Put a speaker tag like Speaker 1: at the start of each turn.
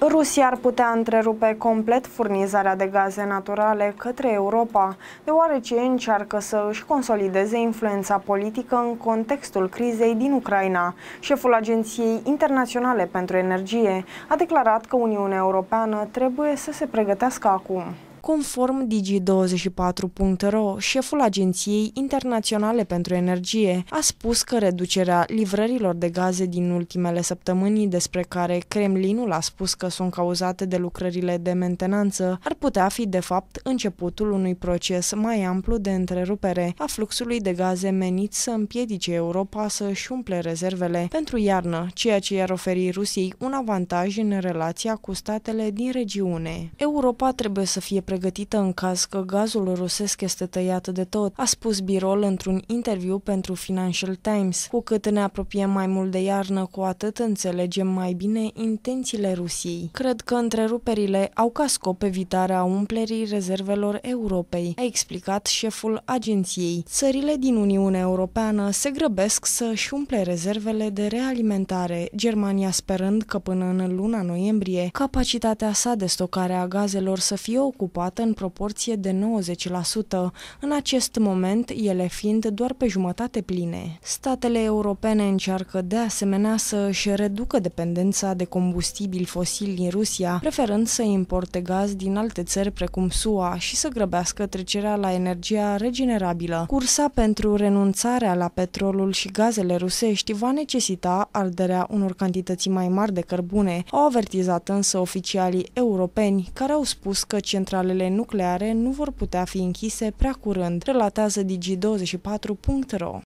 Speaker 1: Rusia ar putea întrerupe complet furnizarea de gaze naturale către Europa, deoarece încearcă să își consolideze influența politică în contextul crizei din Ucraina. Șeful Agenției Internaționale pentru Energie a declarat că Uniunea Europeană trebuie să se pregătească acum. Conform Digi24.ro, șeful Agenției Internaționale pentru Energie a spus că reducerea livrărilor de gaze din ultimele săptămâni, despre care Kremlinul a spus că sunt cauzate de lucrările de mentenanță, ar putea fi de fapt începutul unui proces mai amplu de întrerupere a fluxului de gaze menit să împiedice Europa să își umple rezervele pentru iarnă, ceea ce i-ar oferi Rusiei un avantaj în relația cu statele din regiune. Europa trebuie să fie pregătită pregătită în caz că gazul rusesc este tăiat de tot, a spus Birol într-un interviu pentru Financial Times. Cu cât ne apropiem mai mult de iarnă, cu atât înțelegem mai bine intențiile Rusiei. Cred că întreruperile au ca scop evitarea umplerii rezervelor Europei, a explicat șeful agenției. Țările din Uniunea Europeană se grăbesc să își umple rezervele de realimentare, Germania sperând că până în luna noiembrie capacitatea sa de stocare a gazelor să fie ocupată evaluată în proporție de 90%, în acest moment ele fiind doar pe jumătate pline. Statele europene încearcă de asemenea să își reducă dependența de combustibili fosili din Rusia, preferând să importe gaz din alte țări precum SUA și să grăbească trecerea la energia regenerabilă. Cursa pentru renunțarea la petrolul și gazele rusești va necesita arderea unor cantități mai mari de cărbune, au avertizat însă oficialii europeni, care au spus că centralele centralele nucleare nu vor putea fi închise prea curând, relatează digi24.ro.